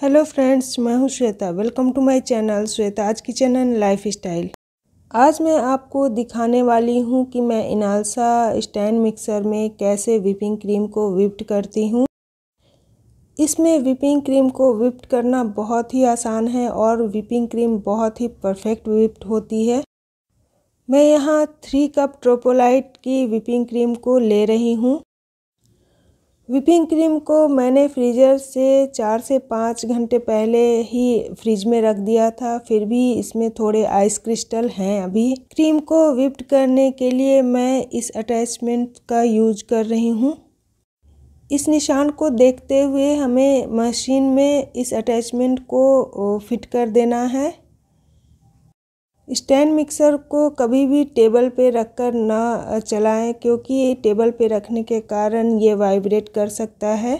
hello friends मैं हूं Shweta welcome to my channel Shweta आज की चैनल लाइफ स्टाइल आज मैं आपको दिखाने वाली हूं कि मैं इनालसा स्टैंड मिक्सर में कैसे विपिंग क्रीम को विप्ट करती हूं इसमें विपिंग क्रीम को विप्ट करना बहुत ही आसान है और विपिंग क्रीम बहुत ही परफेक्ट विप्ट होती है मैं यहाँ थ्री कप ट्रोपोलाइट की विपिंग क्रीम को ले रही हूँ व्हिपिंग क्रीम को मैंने फ्रीजर से चार से पाँच घंटे पहले ही फ्रिज में रख दिया था फिर भी इसमें थोड़े आइस क्रिस्टल हैं अभी क्रीम को विप्ड करने के लिए मैं इस अटैचमेंट का यूज कर रही हूँ इस निशान को देखते हुए हमें मशीन में इस अटैचमेंट को फिट कर देना है स्टैंड मिक्सर को कभी भी टेबल पे रखकर ना चलाएं क्योंकि टेबल पे रखने के कारण ये वाइब्रेट कर सकता है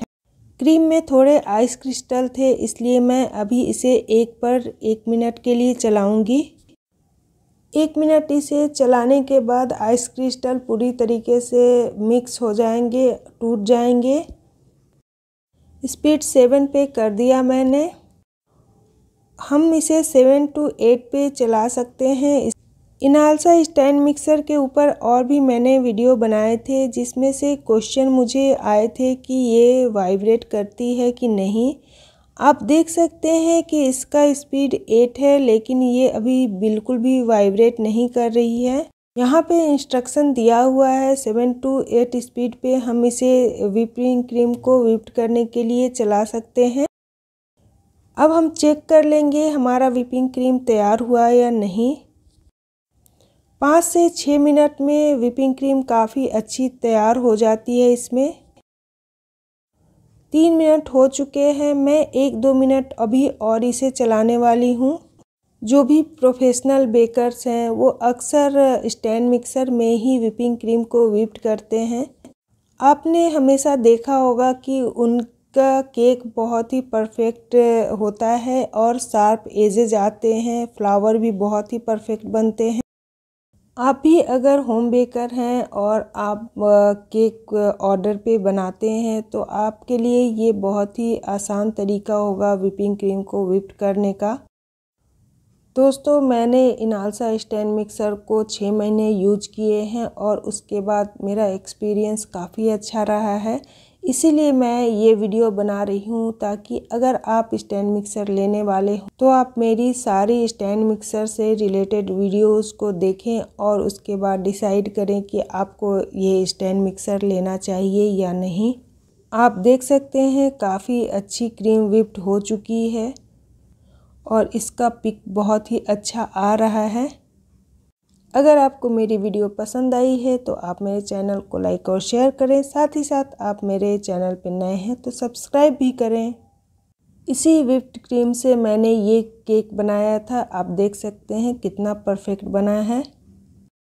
क्रीम में थोड़े आइस क्रिस्टल थे इसलिए मैं अभी इसे एक पर एक मिनट के लिए चलाऊंगी एक मिनट इसे चलाने के बाद आइस क्रिस्टल पूरी तरीके से मिक्स हो जाएंगे टूट जाएंगे स्पीड सेवन पे कर दिया मैंने हम इसे सेवन टू एट पे चला सकते हैं इनालसा स्टैंड मिक्सर के ऊपर और भी मैंने वीडियो बनाए थे जिसमें से क्वेश्चन मुझे आए थे कि ये वाइब्रेट करती है कि नहीं आप देख सकते हैं कि इसका स्पीड एट है लेकिन ये अभी बिल्कुल भी वाइब्रेट नहीं कर रही है यहाँ पे इंस्ट्रक्शन दिया हुआ है सेवन टू एट स्पीड पे हम इसे विपिंग क्रीम को विप्ट करने के लिए चला सकते हैं अब हम चेक कर लेंगे हमारा विपिंग क्रीम तैयार हुआ या नहीं पाँच से छः मिनट में विपिंग क्रीम काफ़ी अच्छी तैयार हो जाती है इसमें तीन मिनट हो चुके हैं मैं एक दो मिनट अभी और इसे चलाने वाली हूँ जो भी प्रोफेशनल बेकर्स हैं वो अक्सर स्टैंड मिक्सर में ही विपिंग क्रीम को विप्ट करते हैं आपने हमेशा देखा होगा कि उन का केक बहुत ही परफेक्ट होता है और शार्प एजेज आते हैं फ्लावर भी बहुत ही परफेक्ट बनते हैं आप भी अगर होम बेकर हैं और आप केक ऑर्डर पे बनाते हैं तो आपके लिए ये बहुत ही आसान तरीका होगा विपिंग क्रीम को विप्ड करने का दोस्तों मैंने इनालसा स्टैंड मिक्सर को छः महीने यूज किए हैं और उसके बाद मेरा एक्सपीरियंस काफ़ी अच्छा रहा है इसीलिए मैं ये वीडियो बना रही हूँ ताकि अगर आप स्टैंड मिक्सर लेने वाले हों तो आप मेरी सारी स्टैंड मिक्सर से रिलेटेड वीडियोस को देखें और उसके बाद डिसाइड करें कि आपको ये स्टैंड मिक्सर लेना चाहिए या नहीं आप देख सकते हैं काफ़ी अच्छी क्रीम विप्ड हो चुकी है और इसका पिक बहुत ही अच्छा आ रहा है अगर आपको मेरी वीडियो पसंद आई है तो आप मेरे चैनल को लाइक और शेयर करें साथ ही साथ आप मेरे चैनल पर नए हैं तो सब्सक्राइब भी करें इसी विप्ड क्रीम से मैंने ये केक बनाया था आप देख सकते हैं कितना परफेक्ट बना है